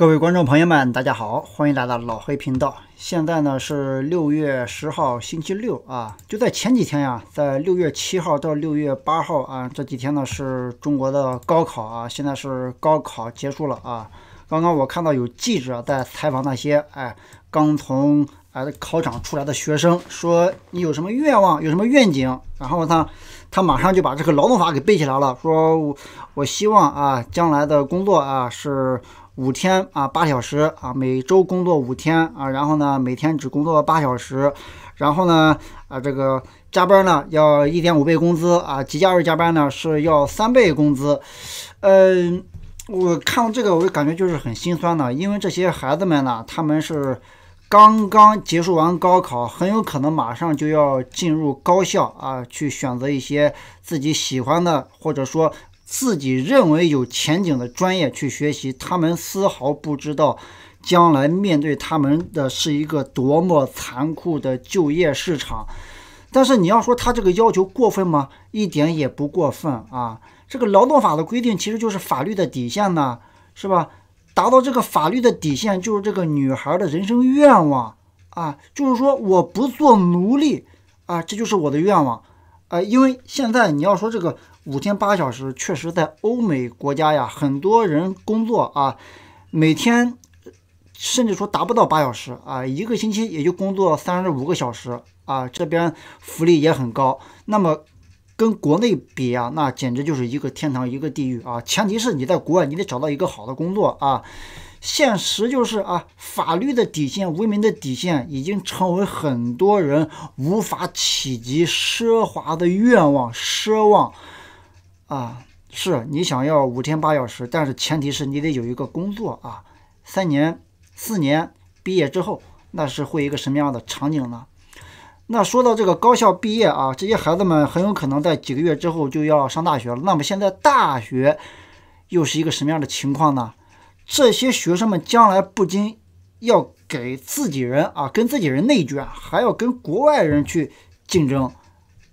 各位观众朋友们，大家好，欢迎来到老黑频道。现在呢是六月十号，星期六啊。就在前几天呀，在六月七号到六月八号啊，这几天呢是中国的高考啊。现在是高考结束了啊。刚刚我看到有记者在采访那些哎刚从考场出来的学生，说你有什么愿望，有什么愿景？然后呢，他马上就把这个劳动法给背起来了，说我我希望啊，将来的工作啊是。五天啊，八小时啊，每周工作五天啊，然后呢，每天只工作八小时，然后呢，啊，这个加班呢要一点五倍工资啊，节假日加班呢是要三倍工资。嗯，我看到这个我就感觉就是很心酸的，因为这些孩子们呢，他们是刚刚结束完高考，很有可能马上就要进入高校啊，去选择一些自己喜欢的，或者说。自己认为有前景的专业去学习，他们丝毫不知道将来面对他们的是一个多么残酷的就业市场。但是你要说他这个要求过分吗？一点也不过分啊！这个劳动法的规定其实就是法律的底线呢，是吧？达到这个法律的底线，就是这个女孩的人生愿望啊，就是说我不做奴隶啊，这就是我的愿望。啊。因为现在你要说这个。五天八小时，确实在欧美国家呀，很多人工作啊，每天甚至说达不到八小时啊，一个星期也就工作三十五个小时啊。这边福利也很高，那么跟国内比啊，那简直就是一个天堂一个地狱啊。前提是你在国外，你得找到一个好的工作啊。现实就是啊，法律的底线、文明的底线，已经成为很多人无法企及奢华的愿望、奢望。啊，是你想要五天八小时，但是前提是你得有一个工作啊。三年、四年毕业之后，那是会一个什么样的场景呢？那说到这个高校毕业啊，这些孩子们很有可能在几个月之后就要上大学了。那么现在大学又是一个什么样的情况呢？这些学生们将来不仅要给自己人啊，跟自己人内卷，还要跟国外人去竞争，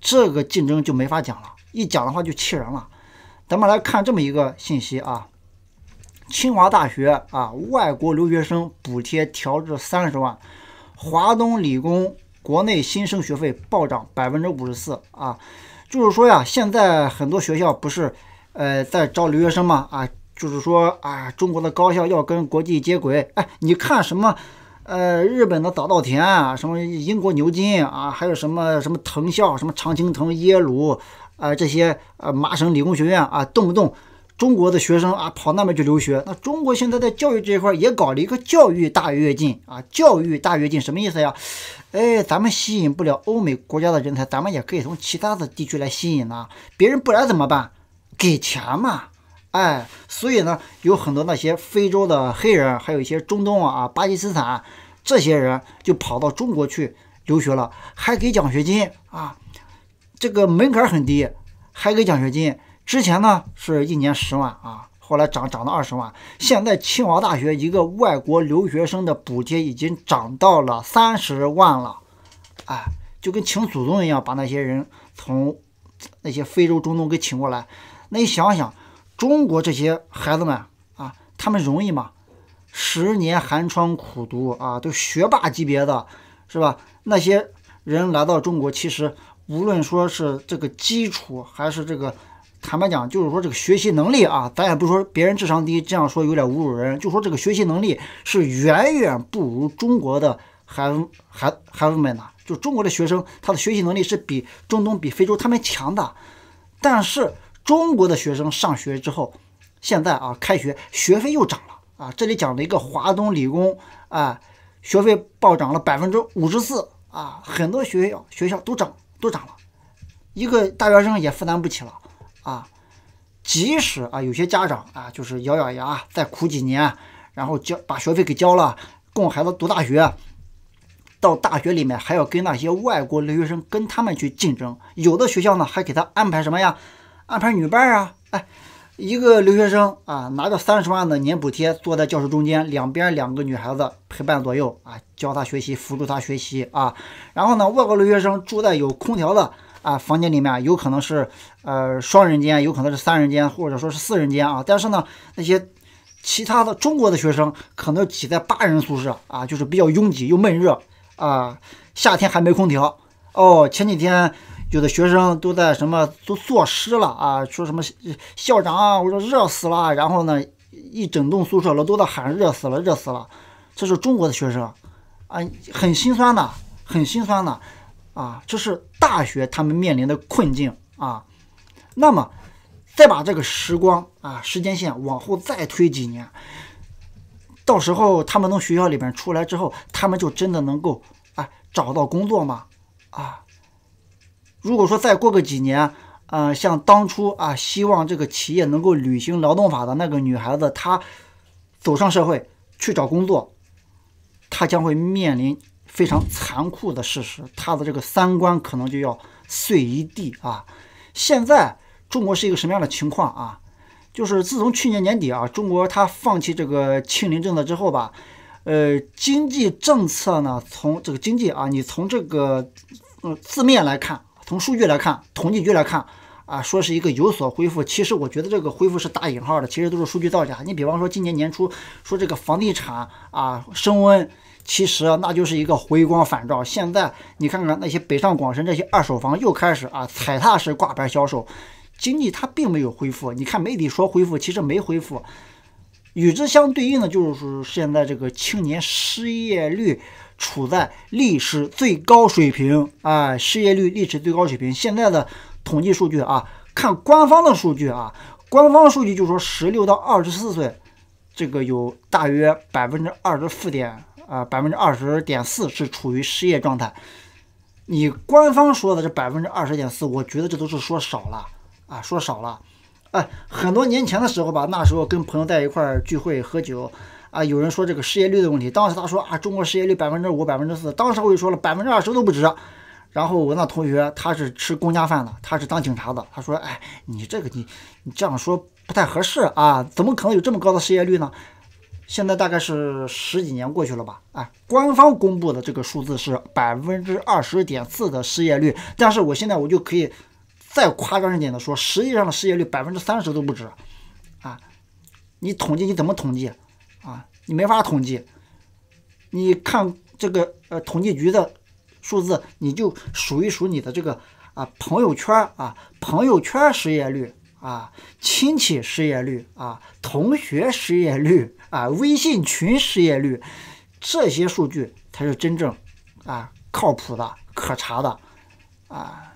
这个竞争就没法讲了。一讲的话就气人了，咱们来看这么一个信息啊，清华大学啊外国留学生补贴调至三十万，华东理工国内新生学费暴涨百分之五十四啊，就是说呀，现在很多学校不是呃在招留学生嘛啊，就是说啊，中国的高校要跟国际接轨，哎，你看什么呃日本的早稻田啊，什么英国牛津啊，还有什么什么藤校什么常青藤耶鲁。啊，这些呃，麻省理工学院啊，动不动中国的学生啊，跑那边去留学。那中国现在在教育这一块也搞了一个教育大跃进啊，教育大跃进什么意思呀？哎，咱们吸引不了欧美国家的人才，咱们也可以从其他的地区来吸引啊。别人不来怎么办？给钱嘛。哎，所以呢，有很多那些非洲的黑人，还有一些中东啊巴基斯坦这些人，就跑到中国去留学了，还给奖学金啊。这个门槛很低，还给奖学金。之前呢是一年十万啊，后来涨涨到二十万，现在清华大学一个外国留学生的补贴已经涨到了三十万了。哎，就跟请祖宗一样，把那些人从那些非洲中东给请过来。那你想想，中国这些孩子们啊，他们容易吗？十年寒窗苦读啊，都学霸级别的，是吧？那些人来到中国，其实。无论说是这个基础，还是这个，坦白讲，就是说这个学习能力啊，咱也不说别人智商低，这样说有点侮辱人。就说这个学习能力是远远不如中国的孩孩孩子们的，就中国的学生他的学习能力是比中东、比非洲他们强的。但是中国的学生上学之后，现在啊开学学费又涨了啊！这里讲了一个华东理工啊，学费暴涨了百分之五十四啊，很多学校学校都涨。都涨了，一个大学生也负担不起了啊！即使啊，有些家长啊，就是咬咬牙再苦几年，然后交把学费给交了，供孩子读大学。到大学里面还要跟那些外国留学生跟他们去竞争，有的学校呢还给他安排什么呀？安排女伴啊？哎。一个留学生啊，拿着三十万的年补贴，坐在教室中间，两边两个女孩子陪伴左右啊，教他学习，辅助他学习啊。然后呢，外国留学生住在有空调的啊房间里面，有可能是呃双人间，有可能是三人间，或者说是四人间啊。但是呢，那些其他的中国的学生可能挤在八人宿舍啊，就是比较拥挤又闷热啊，夏天还没空调哦。前几天。有的学生都在什么都作诗了啊，说什么校长，我说热死了。然后呢，一整栋宿舍楼都在喊热死了，热死了。这是中国的学生，啊，很心酸的，很心酸的，啊，这是大学他们面临的困境啊。那么，再把这个时光啊时间线往后再推几年，到时候他们从学校里面出来之后，他们就真的能够啊找到工作吗？啊？如果说再过个几年，呃，像当初啊，希望这个企业能够履行劳动法的那个女孩子，她走上社会去找工作，她将会面临非常残酷的事实，她的这个三观可能就要碎一地啊。现在中国是一个什么样的情况啊？就是自从去年年底啊，中国它放弃这个清零政策之后吧，呃，经济政策呢，从这个经济啊，你从这个字面来看。从数据来看，统计局来看，啊，说是一个有所恢复，其实我觉得这个恢复是大引号的，其实都是数据造假。你比方说今年年初说这个房地产啊升温，其实那就是一个回光返照。现在你看看那些北上广深这些二手房又开始啊踩踏式挂牌销售，经济它并没有恢复。你看媒体说恢复，其实没恢复。与之相对应的就是说现在这个青年失业率。处在历史最高水平，啊，失业率历史最高水平。现在的统计数据啊，看官方的数据啊，官方数据就说十六到二十四岁这个有大约百分之二十四点啊，百分之二十点四是处于失业状态。你官方说的这百分之二十点四，我觉得这都是说少了啊，说少了。哎，很多年前的时候吧，那时候跟朋友在一块聚会喝酒。啊，有人说这个失业率的问题，当时他说啊，中国失业率百分之五、百分之四，当时我就说了，百分之二十都不止。然后我那同学他是吃公家饭的，他是当警察的，他说，哎，你这个你你这样说不太合适啊，怎么可能有这么高的失业率呢？现在大概是十几年过去了吧，哎，官方公布的这个数字是百分之二十点四的失业率，但是我现在我就可以再夸张一点的说，实际上的失业率百分之三十都不止。啊，你统计你怎么统计？啊，你没法统计，你看这个呃统计局的数字，你就数一数你的这个啊朋友圈啊朋友圈失业率啊亲戚失业率啊同学失业率啊微信群失业率，这些数据才是真正啊靠谱的可查的啊。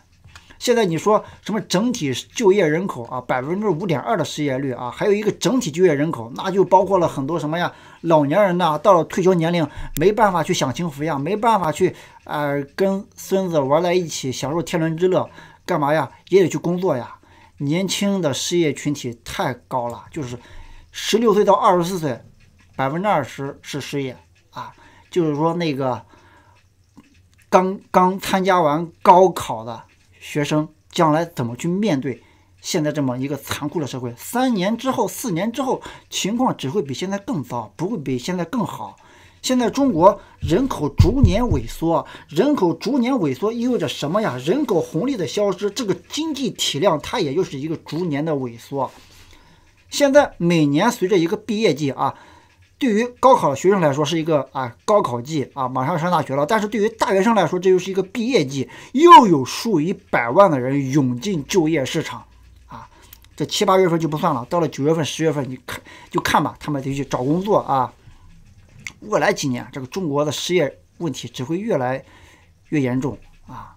现在你说什么整体就业人口啊，百分之五点二的失业率啊，还有一个整体就业人口，那就包括了很多什么呀？老年人呐，到了退休年龄，没办法去享清福呀，没办法去啊，跟孙子玩在一起，享受天伦之乐，干嘛呀？也得去工作呀。年轻的失业群体太高了，就是十六岁到二十四岁，百分之二十是失业啊，就是说那个刚刚参加完高考的。学生将来怎么去面对现在这么一个残酷的社会？三年之后、四年之后，情况只会比现在更糟，不会比现在更好。现在中国人口逐年萎缩，人口逐年萎缩意味着什么呀？人口红利的消失，这个经济体量它也就是一个逐年的萎缩。现在每年随着一个毕业季啊。对于高考的学生来说是一个啊高考季啊马上上大学了，但是对于大学生来说，这就是一个毕业季，又有数以百万的人涌进就业市场啊。这七八月份就不算了，到了九月份、十月份你看就看吧，他们得去找工作啊。未来几年，这个中国的失业问题只会越来越严重啊！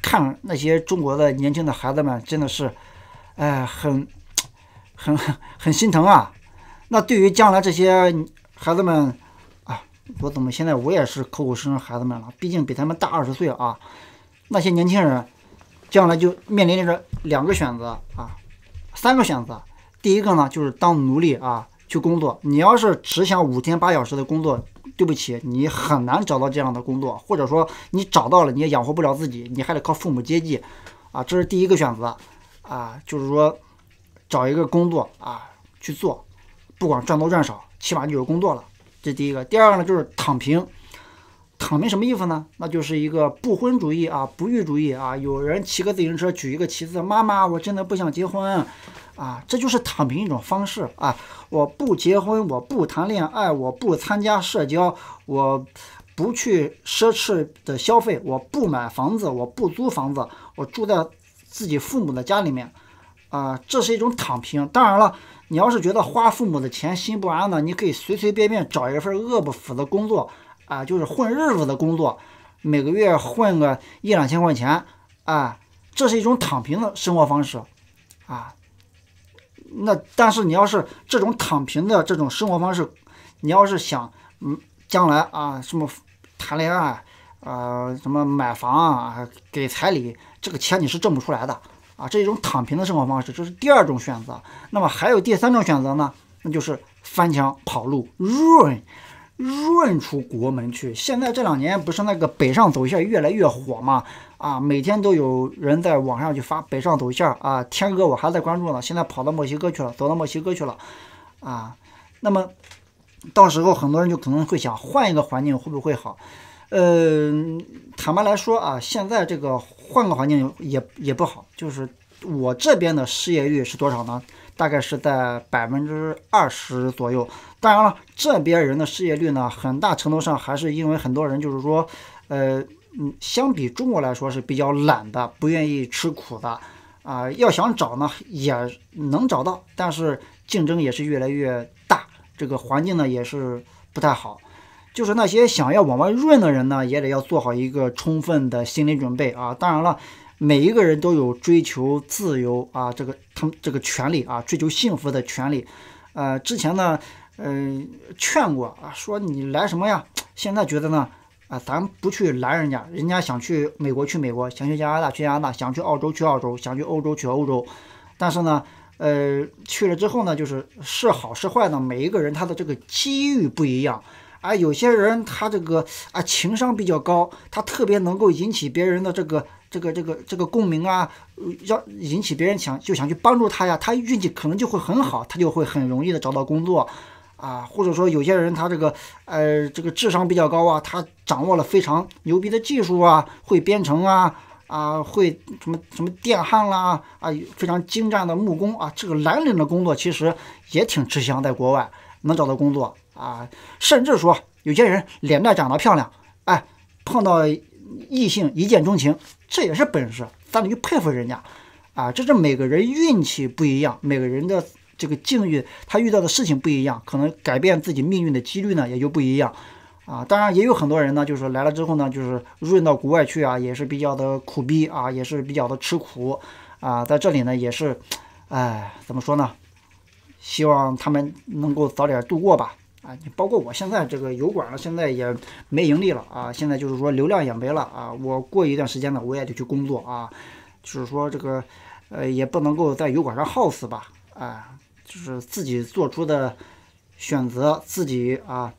看那些中国的年轻的孩子们，真的是，哎，很 很很心疼啊。那对于将来这些孩子们，啊，我怎么现在我也是口口声声孩子们了？毕竟比他们大二十岁啊。那些年轻人，将来就面临着两个选择啊，三个选择。第一个呢，就是当奴隶啊，去工作。你要是只想五天八小时的工作，对不起，你很难找到这样的工作，或者说你找到了，你也养活不了自己，你还得靠父母接济，啊，这是第一个选择，啊，就是说找一个工作啊去做。不管赚多赚少，起码就有工作了，这第一个。第二个呢，就是躺平。躺平什么意思呢？那就是一个不婚主义啊，不育主义啊。有人骑个自行车举一个旗子，妈妈，我真的不想结婚啊，这就是躺平一种方式啊。我不结婚，我不谈恋爱，我不参加社交，我不去奢侈的消费，我不买房子，我不租房子，我住在自己父母的家里面啊，这是一种躺平。当然了。你要是觉得花父母的钱心不安呢，你可以随随便便找一份饿不死的工作啊，就是混日子的工作，每个月混个一两千块钱，啊，这是一种躺平的生活方式，啊，那但是你要是这种躺平的这种生活方式，你要是想嗯将来啊什么谈恋爱啊什么买房啊给彩礼，这个钱你是挣不出来的。啊，这一种躺平的生活方式，这是第二种选择。那么还有第三种选择呢？那就是翻墙跑路，润润出国门去。现在这两年不是那个北上走线越来越火吗？啊，每天都有人在网上去发北上走线啊，天哥我还在关注呢，现在跑到墨西哥去了，走到墨西哥去了啊。那么到时候很多人就可能会想，换一个环境会不会好？呃，坦白来说啊，现在这个。换个环境也也不好，就是我这边的失业率是多少呢？大概是在百分之二十左右。当然了，这边人的失业率呢，很大程度上还是因为很多人就是说，呃，嗯，相比中国来说是比较懒的，不愿意吃苦的，啊，要想找呢也能找到，但是竞争也是越来越大，这个环境呢也是不太好。就是那些想要往外润的人呢，也得要做好一个充分的心理准备啊！当然了，每一个人都有追求自由啊，这个他们这个权利啊，追求幸福的权利。呃，之前呢，呃，劝过啊，说你来什么呀？现在觉得呢，啊，咱不去拦人家，人家想去美国去美国，想去加拿大去加拿大，想去澳洲去澳洲，想去欧洲去欧洲。但是呢，呃，去了之后呢，就是是好是坏呢，每一个人他的这个机遇不一样。啊，有些人他这个啊情商比较高，他特别能够引起别人的这个这个这个这个共鸣啊，要引起别人想就想去帮助他呀，他运气可能就会很好，他就会很容易的找到工作，啊，或者说有些人他这个呃这个智商比较高啊，他掌握了非常牛逼的技术啊，会编程啊啊会什么什么电焊啦啊非常精湛的木工啊，这个蓝领的工作其实也挺吃香，在国外能找到工作。啊，甚至说有些人脸蛋长得漂亮，哎，碰到异性一见钟情，这也是本事，咱得去佩服人家。啊，这是每个人运气不一样，每个人的这个境遇，他遇到的事情不一样，可能改变自己命运的几率呢也就不一样。啊，当然也有很多人呢，就是来了之后呢，就是润到国外去啊，也是比较的苦逼啊，也是比较的吃苦啊，在这里呢也是，哎，怎么说呢？希望他们能够早点度过吧。啊，你包括我现在这个油管了，现在也没盈利了啊，现在就是说流量也没了啊。我过一段时间呢，我也得去工作啊，就是说这个呃，也不能够在油管上耗死吧？啊，就是自己做出的选择，自己啊，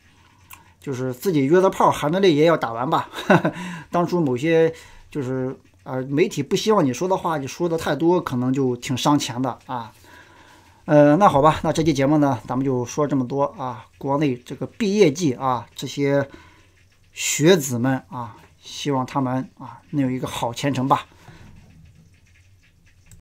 就是自己约的炮，含的泪也要打完吧。当初某些就是啊，媒体不希望你说的话，你说的太多，可能就挺伤钱的啊。呃，那好吧，那这期节目呢，咱们就说这么多啊。国内这个毕业季啊，这些学子们啊，希望他们啊能有一个好前程吧。